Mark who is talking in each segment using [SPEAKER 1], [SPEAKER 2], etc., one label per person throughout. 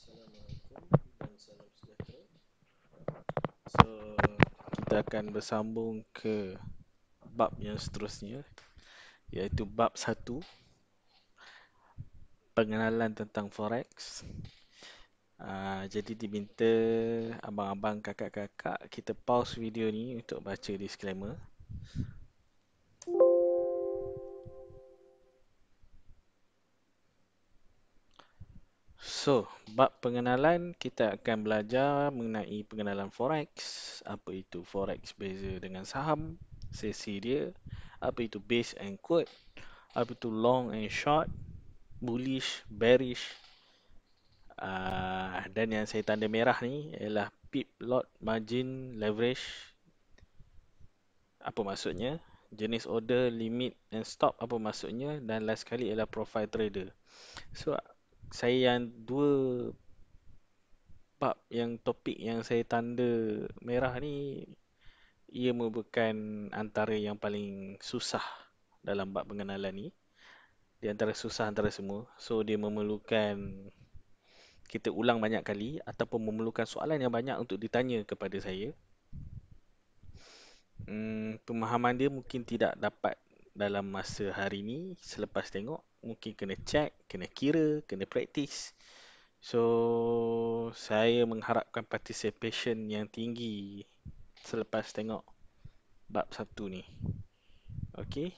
[SPEAKER 1] Assalamualaikum dan salam sejahtera. So, kita akan bersambung ke bab yang seterusnya iaitu bab 1 pengenalan tentang forex. Uh, jadi diminta abang-abang, kakak-kakak kita pause video ni untuk baca disclaimer. So, bab pengenalan kita akan belajar mengenai pengenalan forex, apa itu forex beza dengan saham, sesi dia, apa itu base and quote, apa itu long and short, bullish, bearish. Uh, dan yang saya tanda merah ni ialah pip, lot, margin, leverage. Apa maksudnya? Jenis order, limit and stop apa maksudnya dan last sekali ialah profile trader. So, saya yang dua bab yang topik yang saya tanda merah ni ia merupakan antara yang paling susah dalam bab pengenalan ni di antara susah antara semua so dia memerlukan kita ulang banyak kali ataupun memerlukan soalan yang banyak untuk ditanya kepada saya hmm, pemahaman dia mungkin tidak dapat dalam masa hari ni selepas tengok mungkin kena check, kena kira, kena practice. So, saya mengharapkan participation yang tinggi selepas tengok bab satu ni. Okay.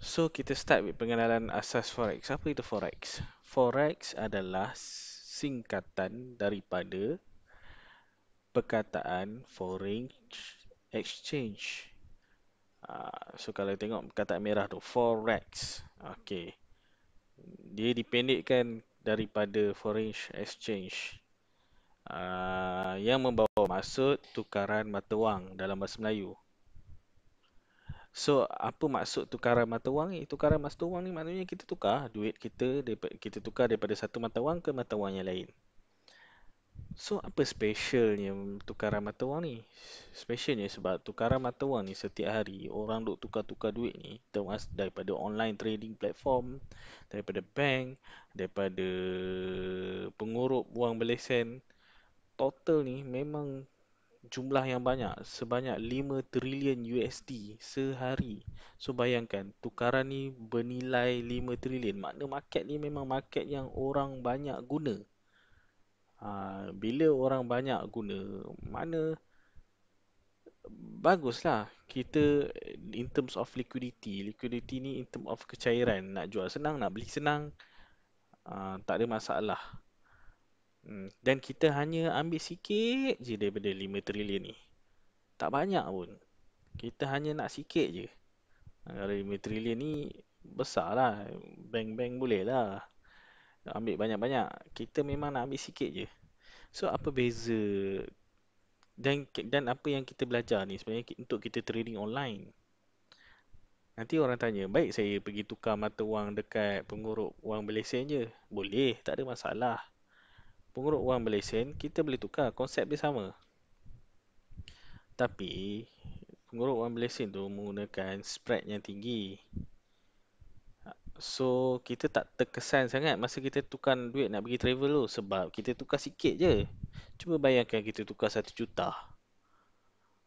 [SPEAKER 1] So, kita start with pengenalan asas Forex. Apa itu Forex? Forex adalah singkatan daripada perkataan foreign exchange. Ah, so kalau tengok kata merah tu forex okay. dia dipendekkan daripada foreign exchange ah, yang membawa maksud tukaran mata wang dalam bahasa Melayu. So, apa maksud tukaran mata wang ni? Tukaran mata wang ni maknanya kita tukar duit kita, kita tukar daripada satu mata wang ke mata wang yang lain. So apa specialnya tukaran mata wang ni? Specialnya sebab tukaran mata wang ni setiap hari orang duk tukar-tukar duit ni termas daripada online trading platform, daripada bank, daripada pengurup wang belesen. Total ni memang jumlah yang banyak sebanyak 5 trilion USD sehari. So bayangkan tukaran ni bernilai 5 trilion. Makna market ni memang market yang orang banyak guna. Ha, bila orang banyak guna mana baguslah kita in terms of liquidity liquidity ni in terms of kecairan nak jual senang nak beli senang uh, tak ada masalah hmm, dan kita hanya ambil sikit je daripada 5 trilion ni tak banyak pun kita hanya nak sikit je kalau 5 trilion ni besar lah bank-bank boleh lah nak ambil banyak-banyak. Kita memang nak ambil sikit je. So apa beza dan dan apa yang kita belajar ni sebenarnya untuk kita trading online. Nanti orang tanya, baik saya pergi tukar mata wang dekat pengurus wang belesen je. Boleh, tak ada masalah. Pengurus wang belesen, kita boleh tukar. Konsep dia sama. Tapi, pengurus wang belesen tu menggunakan spread yang tinggi. So kita tak terkesan sangat masa kita tukar duit nak pergi travel tu sebab kita tukar sikit je. Cuba bayangkan kita tukar 1 juta.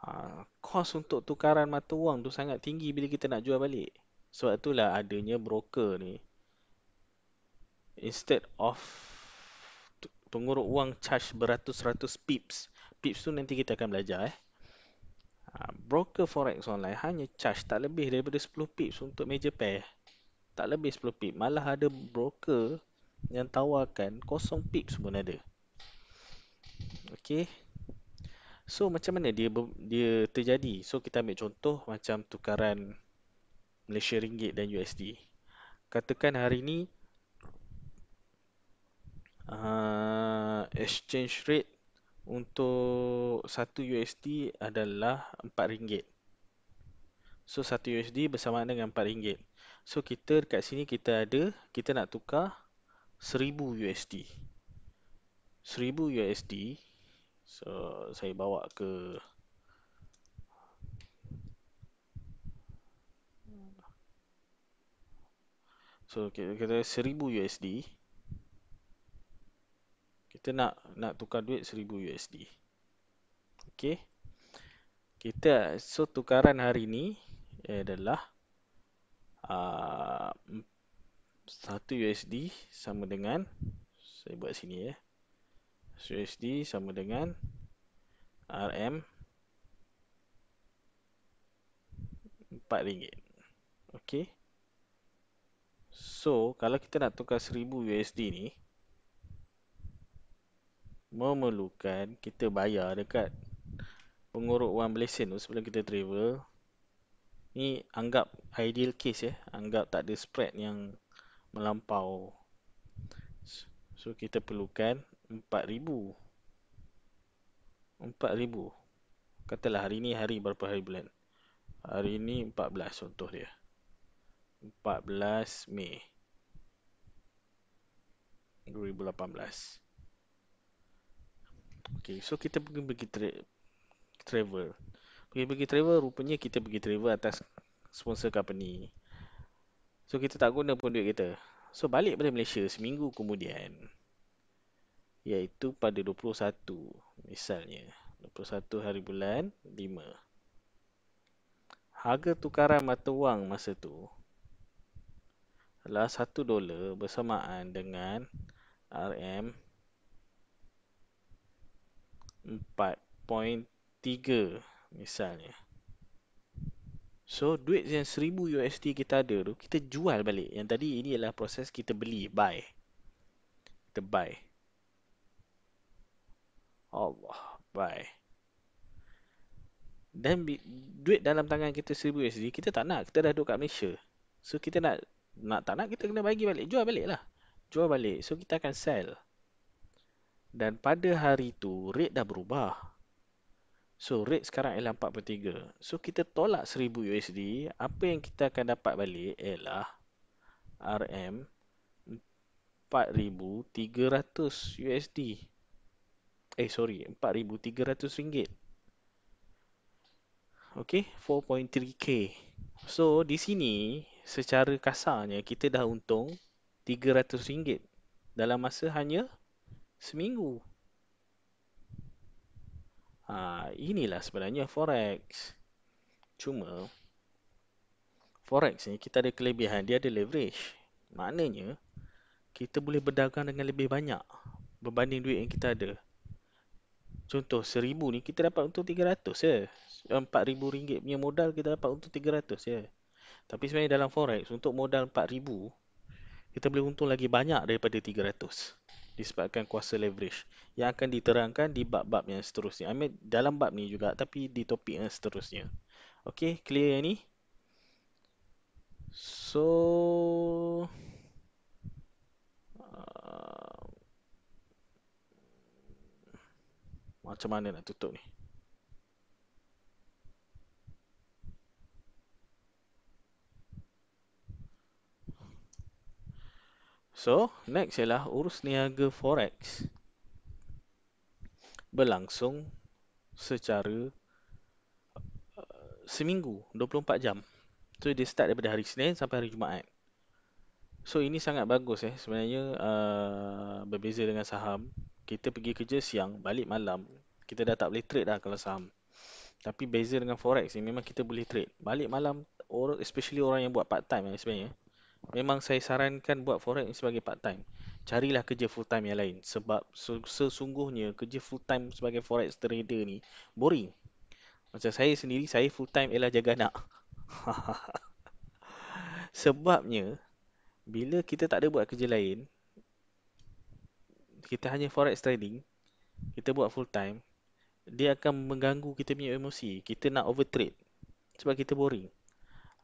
[SPEAKER 1] Ha, kos untuk tukaran mata wang tu sangat tinggi bila kita nak jual balik. Sebab itulah adanya broker ni. Instead of pengurut wang charge beratus-ratus pips. Pips tu nanti kita akan belajar eh. Ha, broker forex online hanya charge tak lebih daripada 10 pips untuk meja pair tak lebih 10 pip malah ada broker yang tawarkan kosong pip pun ada okey so macam mana dia dia terjadi so kita ambil contoh macam tukaran Malaysia ringgit dan USD katakan hari ni uh, exchange rate untuk satu USD adalah 4 ringgit So 1 USD bersamaan dengan 4 ringgit. So kita dekat sini kita ada kita nak tukar 1000 USD. 1000 USD. So saya bawa ke So kita kata 1000 USD. Kita nak nak tukar duit 1000 USD. Okey. Kita so tukaran hari ni adalah uh, satu uh, USD sama dengan saya buat sini ya. Eh. USD sama dengan RM 4 ringgit. Okey. So, kalau kita nak tukar 1000 USD ni memerlukan kita bayar dekat pengurut wang Malaysia tu sebelum kita travel ni anggap ideal case ya anggap tak ada spread yang melampau so kita perlukan 4000 4000 katalah hari ni hari berapa hari bulan hari ni 14 contoh dia 14 Mei 2018 Okay, so kita pergi, pergi tra- travel Pergi-pergi travel Rupanya kita pergi travel Atas sponsor company So kita tak guna pun duit kita So balik pada Malaysia Seminggu kemudian Iaitu pada 21 Misalnya 21 hari bulan 5 Harga tukaran mata wang masa tu Adalah 1 dolar bersamaan dengan RM 4.3 misalnya. So duit yang 1000 USD kita ada tu kita jual balik. Yang tadi ini adalah proses kita beli, buy. Kita buy. Allah, buy. Dan duit dalam tangan kita 1000 USD kita tak nak, kita dah duduk kat Malaysia. So kita nak nak tak nak kita kena bagi balik, jual balik lah. Jual balik. So kita akan sell. Dan pada hari tu rate dah berubah. So rate sekarang ialah 4.3. So kita tolak 1000 USD, apa yang kita akan dapat balik ialah RM 4300 USD. Eh sorry, 4300 ringgit. Okey, 4.3k. So di sini secara kasarnya kita dah untung 300 ringgit dalam masa hanya seminggu. Ha, inilah sebenarnya forex. Cuma forex ni kita ada kelebihan, dia ada leverage. Maknanya kita boleh berdagang dengan lebih banyak berbanding duit yang kita ada. Contoh seribu ni kita dapat untung tiga ratus ya. Empat ribu ringgit punya modal kita dapat untung tiga ratus ya. Tapi sebenarnya dalam forex untuk modal empat ribu kita boleh untung lagi banyak daripada tiga ratus disebabkan kuasa leverage yang akan diterangkan di bab-bab yang seterusnya. I mean, dalam bab ni juga tapi di topik yang seterusnya. Okay, clear yang ni? So... Uh, macam mana nak tutup ni? So, next ialah urus niaga forex berlangsung secara uh, seminggu 24 jam. So, dia start daripada hari Senin sampai hari Jumaat. So, ini sangat bagus eh sebenarnya uh, berbeza dengan saham. Kita pergi kerja siang, balik malam. Kita dah tak boleh trade dah kalau saham. Tapi beza dengan forex ni memang kita boleh trade. Balik malam, especially orang yang buat part time eh, sebenarnya memang saya sarankan buat forex ni sebagai part time. Carilah kerja full time yang lain sebab sesungguhnya kerja full time sebagai forex trader ni boring. Macam saya sendiri saya full time ialah jaga anak. Sebabnya bila kita tak ada buat kerja lain kita hanya forex trading kita buat full time dia akan mengganggu kita punya emosi kita nak over trade sebab kita boring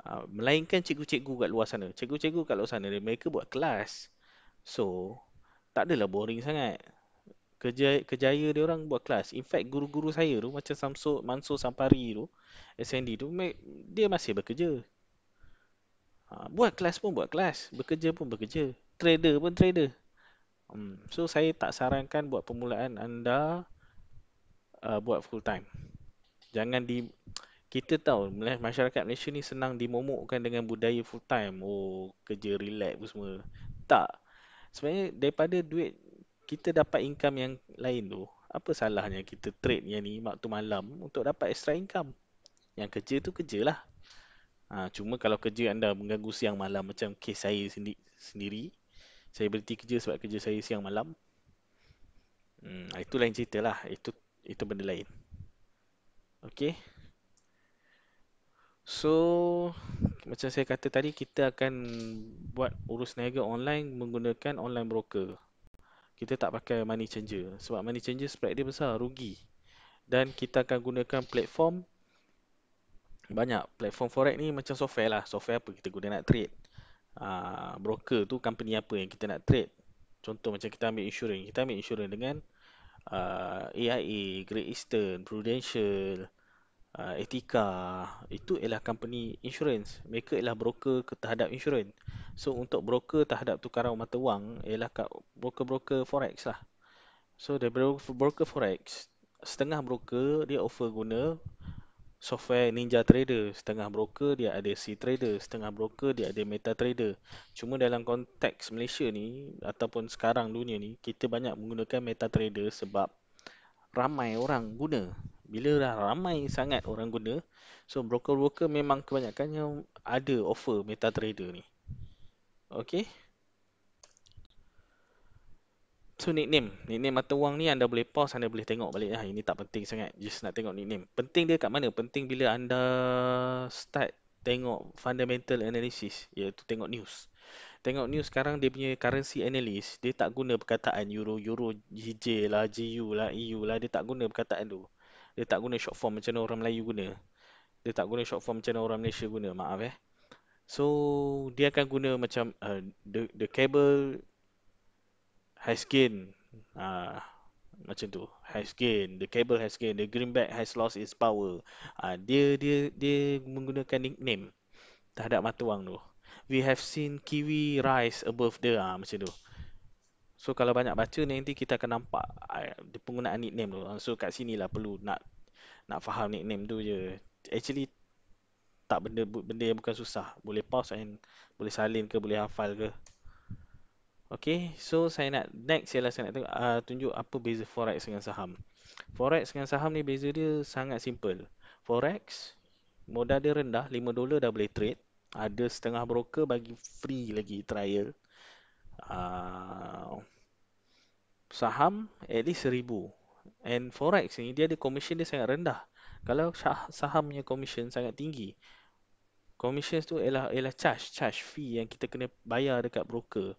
[SPEAKER 1] Ah, melainkan cikgu-cikgu kat luar sana. Cikgu-cikgu kat luar sana, mereka buat kelas. So, tak adalah boring sangat. Kerja, kerjaya dia orang buat kelas. In fact, guru-guru saya tu, macam Samso, Mansur Sampari tu, SND tu, dia masih bekerja. Ah, buat kelas pun buat kelas. Bekerja pun bekerja. Trader pun trader. Hmm, so, saya tak sarankan buat permulaan anda ah, buat full time. Jangan di kita tahu masyarakat Malaysia ni senang dimomokkan dengan budaya full time. Oh, kerja relax pun semua. Tak. Sebenarnya daripada duit kita dapat income yang lain tu, apa salahnya kita trade yang ni waktu malam untuk dapat extra income. Yang kerja tu kerjalah. Ha, cuma kalau kerja anda mengganggu siang malam macam kes saya sendi- sendiri, saya berhenti kerja sebab kerja saya siang malam. Hmm, ha, itu lain cerita lah. Itu itu benda lain. Okay. So macam saya kata tadi kita akan buat urus niaga online menggunakan online broker. Kita tak pakai money changer sebab money changer spread dia besar, rugi. Dan kita akan gunakan platform banyak platform forex ni macam software lah. Software apa kita guna nak trade. Uh, broker tu company apa yang kita nak trade. Contoh macam kita ambil insurans, kita ambil insurans dengan uh, ah, AIA, Great Eastern, Prudential, uh, etika itu ialah company insurance mereka ialah broker terhadap insurance so untuk broker terhadap tukaran mata wang ialah kat broker-broker forex lah so the broker forex setengah broker dia offer guna software ninja trader setengah broker dia ada c trader setengah broker dia ada meta trader cuma dalam konteks Malaysia ni ataupun sekarang dunia ni kita banyak menggunakan meta trader sebab ramai orang guna bila dah ramai sangat orang guna so broker-broker memang kebanyakan yang ada offer Meta Trader ni Okay So nickname Nickname mata wang ni anda boleh pause Anda boleh tengok balik lah Ini tak penting sangat Just nak tengok nickname Penting dia kat mana? Penting bila anda start tengok fundamental analysis Iaitu tengok news Tengok news sekarang dia punya currency analyst Dia tak guna perkataan euro Euro GJ lah GU lah EU lah Dia tak guna perkataan tu dia tak guna short form macam orang Melayu guna. Dia tak guna short form macam orang Malaysia guna, maaf eh. So, dia akan guna macam uh, the the cable has gain. Uh, macam tu has gain the cable has gain the greenback has lost its power uh, dia dia dia menggunakan nickname terhadap mata wang tu we have seen kiwi rise above the uh, macam tu So kalau banyak baca ni nanti kita akan nampak uh, penggunaan nickname tu. So kat sini lah perlu nak nak faham nickname tu je. Actually tak benda benda yang bukan susah. Boleh pause and boleh salin ke boleh hafal ke. Okay, so saya nak next ialah saya nak tengok, uh, tunjuk apa beza forex dengan saham. Forex dengan saham ni beza dia sangat simple. Forex, modal dia rendah, $5 dah boleh trade. Ada setengah broker bagi free lagi trial uh, saham at least seribu. And forex ni dia ada commission dia sangat rendah. Kalau sahamnya commission sangat tinggi. Commission tu ialah ialah charge charge fee yang kita kena bayar dekat broker.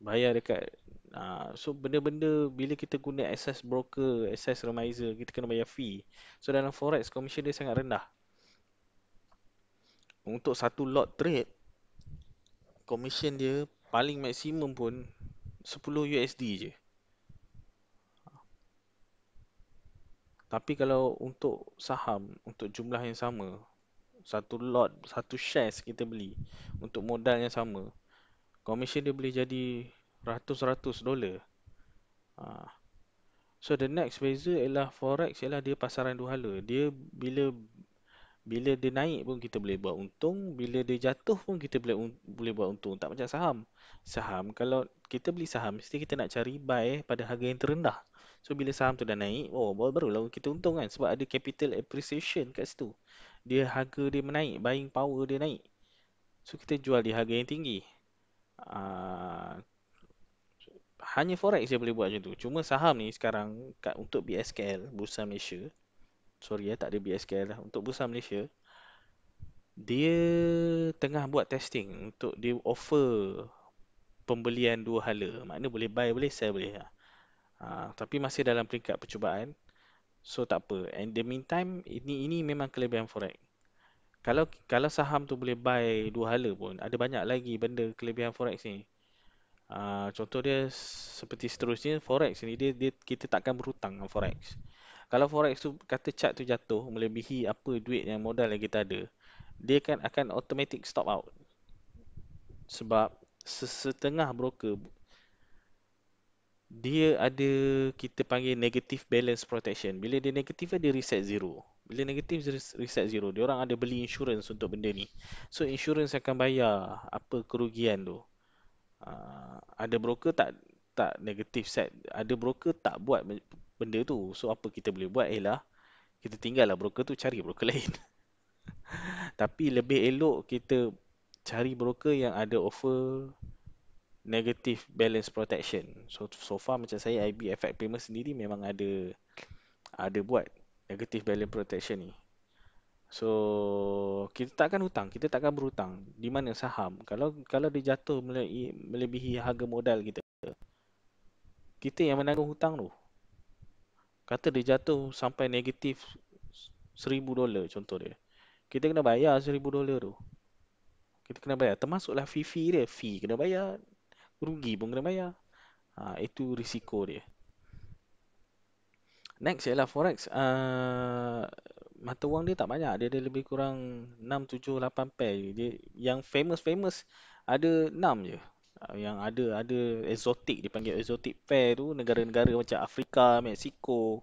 [SPEAKER 1] Bayar dekat uh, so benda-benda bila kita guna access broker, access remiser, kita kena bayar fee. So dalam forex commission dia sangat rendah. Untuk satu lot trade commission dia paling maksimum pun 10 USD je. Tapi kalau untuk saham, untuk jumlah yang sama, satu lot, satu shares kita beli untuk modal yang sama, commission dia boleh jadi ratus-ratus dolar. Ha. So the next beza ialah forex ialah dia pasaran dua hala. Dia bila bila dia naik pun kita boleh buat untung bila dia jatuh pun kita boleh boleh buat untung tak macam saham saham kalau kita beli saham mesti kita nak cari buy pada harga yang terendah so bila saham tu dah naik oh baru barulah kita untung kan sebab ada capital appreciation kat situ dia harga dia menaik buying power dia naik so kita jual di harga yang tinggi uh, hanya forex je boleh buat macam tu. Cuma saham ni sekarang kat untuk BSKL, Bursa Malaysia, sorry ya tak ada BSKL lah untuk Bursa Malaysia dia tengah buat testing untuk dia offer pembelian dua hala makna boleh buy boleh sell boleh lah. ha, tapi masih dalam peringkat percubaan so tak apa and the meantime ini ini memang kelebihan forex kalau kalau saham tu boleh buy dua hala pun ada banyak lagi benda kelebihan forex ni Uh, contoh dia seperti seterusnya forex ni dia, dia kita takkan berhutang dengan forex. Uh, kalau forex tu kata chart tu jatuh melebihi apa duit yang modal yang kita ada dia akan akan automatic stop out sebab setengah broker dia ada kita panggil negative balance protection bila dia negatif dia reset zero bila negatif reset zero dia orang ada beli insurance untuk benda ni so insurance akan bayar apa kerugian tu uh, ada broker tak tak negatif set ada broker tak buat benda tu. So apa kita boleh buat ialah kita tinggallah broker tu cari broker lain. Tapi lebih elok kita cari broker yang ada offer negative balance protection. So so far macam saya IB Effect Payment sendiri memang ada ada buat negative balance protection ni. So kita takkan hutang, kita takkan berhutang di mana saham. Kalau kalau dia jatuh melebihi, melebihi harga modal kita. Kita yang menanggung hutang tu. Kata dia jatuh sampai negatif seribu dolar contoh dia. Kita kena bayar seribu dolar tu. Kita kena bayar termasuklah fee-fee dia, fee kena bayar, rugi pun kena bayar. Ha, itu risiko dia. Next ialah forex. Uh, mata wang dia tak banyak, dia ada lebih kurang 6 7 8 pair. Dia yang famous-famous ada 6 je. Ah, yang ada ada exotic dipanggil exotic pair tu negara-negara macam Afrika, Mexico.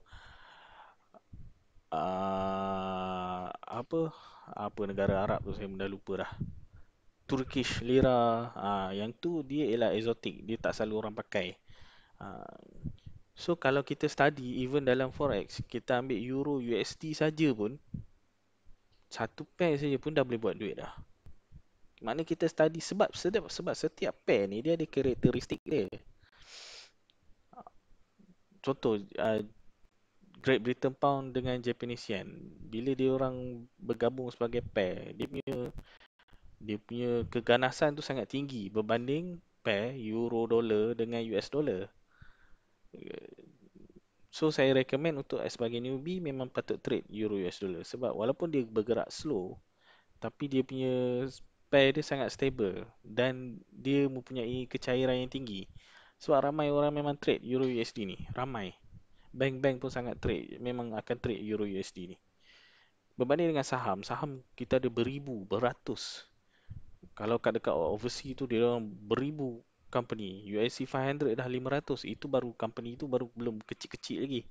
[SPEAKER 1] Uh, ah, apa apa negara Arab tu saya dah lupa dah. Turkish lira uh, yang tu dia ialah exotic, dia tak selalu orang pakai. Uh, so kalau kita study even dalam forex, kita ambil euro USD saja pun satu pair saja pun dah boleh buat duit dah. Maknanya kita study sebab sebab, sebab setiap pair ni dia ada karakteristik dia. Contoh uh, Great Britain Pound dengan Japanese Yen. Bila dia orang bergabung sebagai pair, dia punya dia punya keganasan tu sangat tinggi berbanding pair Euro Dollar dengan US Dollar. So saya recommend untuk sebagai newbie memang patut trade Euro US Dollar sebab walaupun dia bergerak slow tapi dia punya spare dia sangat stable dan dia mempunyai kecairan yang tinggi. Sebab ramai orang memang trade Euro USD ni, ramai. Bank-bank pun sangat trade, memang akan trade Euro USD ni. Berbanding dengan saham, saham kita ada beribu, beratus. Kalau kat dekat overseas tu dia orang beribu company. USC 500 dah 500, itu baru company tu baru belum kecil-kecil lagi.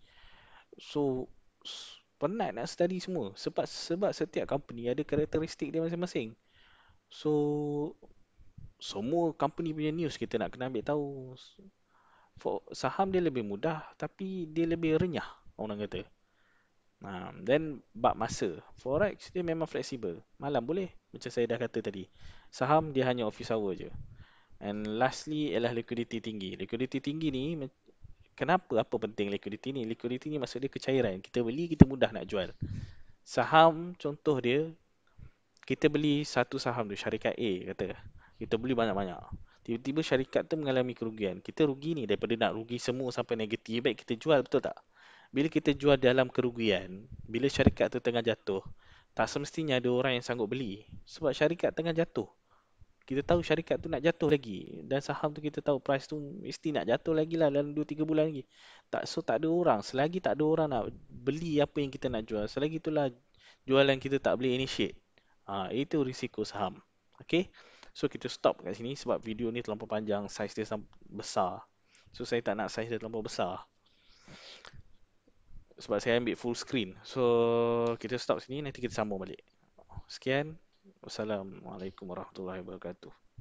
[SPEAKER 1] So penat nak study semua sebab sebab setiap company ada karakteristik dia masing-masing. So semua company punya news kita nak kena ambil tahu. For saham dia lebih mudah tapi dia lebih renyah orang kata. Nah, then bab masa. Forex dia memang fleksibel. Malam boleh macam saya dah kata tadi. Saham dia hanya office hour je. And lastly ialah liquidity tinggi. Liquidity tinggi ni kenapa apa penting liquidity ni? Liquidity ni maksud dia kecairan. Kita beli kita mudah nak jual. Saham contoh dia kita beli satu saham tu syarikat A kata kita beli banyak-banyak tiba-tiba syarikat tu mengalami kerugian kita rugi ni daripada nak rugi semua sampai negatif baik kita jual betul tak bila kita jual dalam kerugian bila syarikat tu tengah jatuh tak semestinya ada orang yang sanggup beli sebab syarikat tengah jatuh kita tahu syarikat tu nak jatuh lagi dan saham tu kita tahu price tu mesti nak jatuh lagi lah dalam 2-3 bulan lagi tak so tak ada orang selagi tak ada orang nak beli apa yang kita nak jual selagi itulah jualan kita tak boleh initiate Ha, itu risiko saham. Okay. So, kita stop kat sini sebab video ni terlalu panjang. Size dia besar. So, saya tak nak size dia terlalu besar. Sebab saya ambil full screen. So, kita stop sini. Nanti kita sambung balik. Sekian. Wassalamualaikum warahmatullahi wabarakatuh.